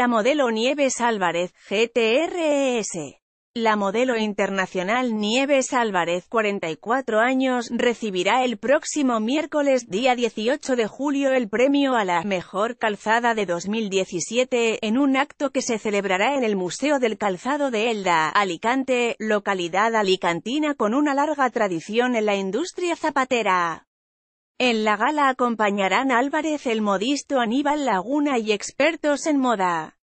La modelo Nieves Álvarez, GTRS. La modelo internacional Nieves Álvarez, 44 años, recibirá el próximo miércoles día 18 de julio el premio a la Mejor Calzada de 2017, en un acto que se celebrará en el Museo del Calzado de Elda, Alicante, localidad alicantina con una larga tradición en la industria zapatera. En la gala acompañarán Álvarez el modisto Aníbal Laguna y expertos en moda.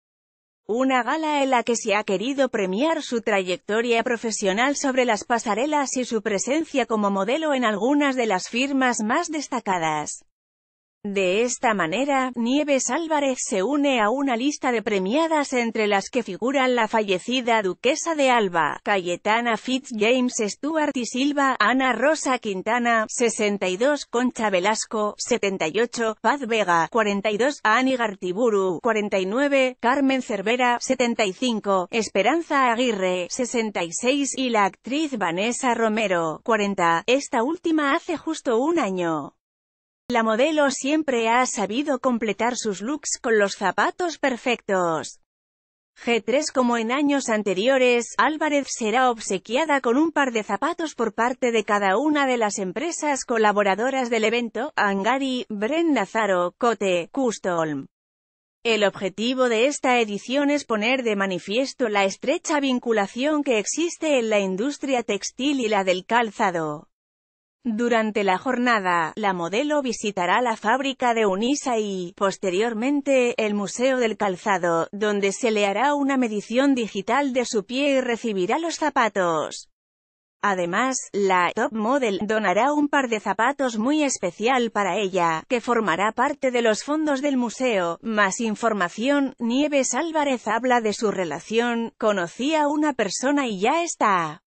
Una gala en la que se ha querido premiar su trayectoria profesional sobre las pasarelas y su presencia como modelo en algunas de las firmas más destacadas. De esta manera, Nieves Álvarez se une a una lista de premiadas entre las que figuran la fallecida Duquesa de Alba, Cayetana Fitz James Stuart y Silva, Ana Rosa Quintana, 62, Concha Velasco, 78, Paz Vega, 42, Ani Gartiburu, 49, Carmen Cervera, 75, Esperanza Aguirre, 66 y la actriz Vanessa Romero, 40, esta última hace justo un año. La modelo siempre ha sabido completar sus looks con los zapatos perfectos. G3 Como en años anteriores, Álvarez será obsequiada con un par de zapatos por parte de cada una de las empresas colaboradoras del evento, Angari, Brenda Zaro, Cote, Custolm. El objetivo de esta edición es poner de manifiesto la estrecha vinculación que existe en la industria textil y la del calzado. Durante la jornada, la modelo visitará la fábrica de Unisa y, posteriormente, el Museo del Calzado, donde se le hará una medición digital de su pie y recibirá los zapatos. Además, la top model donará un par de zapatos muy especial para ella, que formará parte de los fondos del museo. Más información, Nieves Álvarez habla de su relación, Conocía a una persona y ya está.